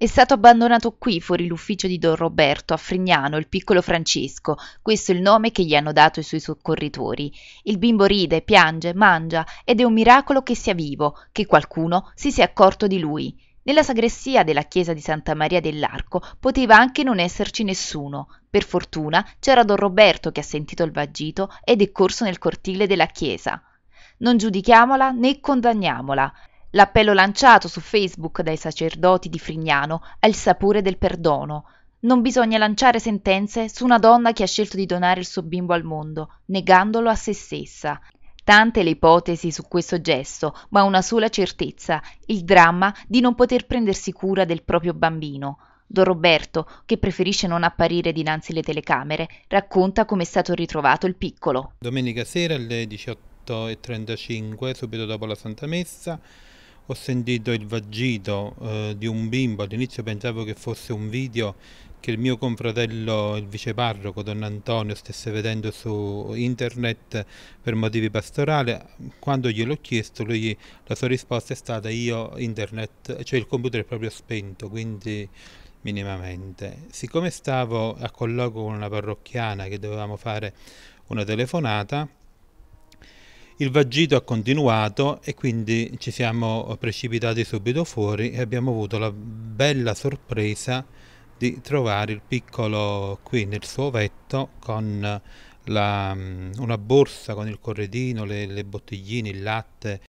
È stato abbandonato qui fuori l'ufficio di don Roberto a Frignano, il piccolo Francesco, questo è il nome che gli hanno dato i suoi soccorritori. Il bimbo ride, piange, mangia ed è un miracolo che sia vivo, che qualcuno si sia accorto di lui. Nella sagrestia della chiesa di Santa Maria dell'Arco poteva anche non esserci nessuno. Per fortuna c'era don Roberto che ha sentito il vagito ed è corso nel cortile della chiesa. Non giudichiamola né condanniamola. L'appello lanciato su Facebook dai sacerdoti di Frignano ha il sapore del perdono. Non bisogna lanciare sentenze su una donna che ha scelto di donare il suo bimbo al mondo, negandolo a se stessa. Tante le ipotesi su questo gesto, ma una sola certezza, il dramma di non poter prendersi cura del proprio bambino. Don Roberto, che preferisce non apparire dinanzi alle telecamere, racconta come è stato ritrovato il piccolo. Domenica sera alle 18.35, subito dopo la Santa Messa, ho sentito il vagito eh, di un bimbo, all'inizio pensavo che fosse un video che il mio confratello, il viceparroco Don Antonio, stesse vedendo su internet per motivi pastorali. Quando gliel'ho chiesto, lui, la sua risposta è stata io internet, cioè il computer è proprio spento, quindi minimamente. Siccome stavo a colloquio con una parrocchiana che dovevamo fare una telefonata, il vagito ha continuato e quindi ci siamo precipitati subito fuori e abbiamo avuto la bella sorpresa di trovare il piccolo qui nel suo vetto con la, mm, una borsa con il corredino, le, le bottigline, il latte